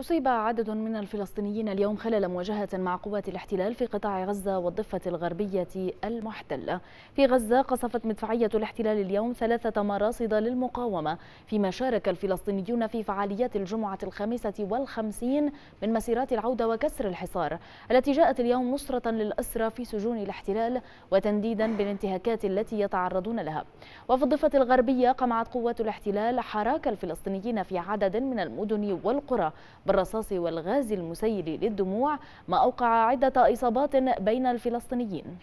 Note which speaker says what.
Speaker 1: أصيب عدد من الفلسطينيين اليوم خلال مواجهة مع قوات الاحتلال في قطاع غزة والضفة الغربية المحتلة في غزة قصفت مدفعية الاحتلال اليوم ثلاثة مراصد للمقاومة فيما شارك الفلسطينيون في فعاليات الجمعة الخامسة والخمسين من مسيرات العودة وكسر الحصار التي جاءت اليوم نصرة للأسرى في سجون الاحتلال وتنديدا بالانتهاكات التي يتعرضون لها وفي الضفة الغربية قمعت قوات الاحتلال حراك الفلسطينيين في عدد من المدن والقرى بالرصاص والغاز المسيل للدموع ما أوقع عدة إصابات بين الفلسطينيين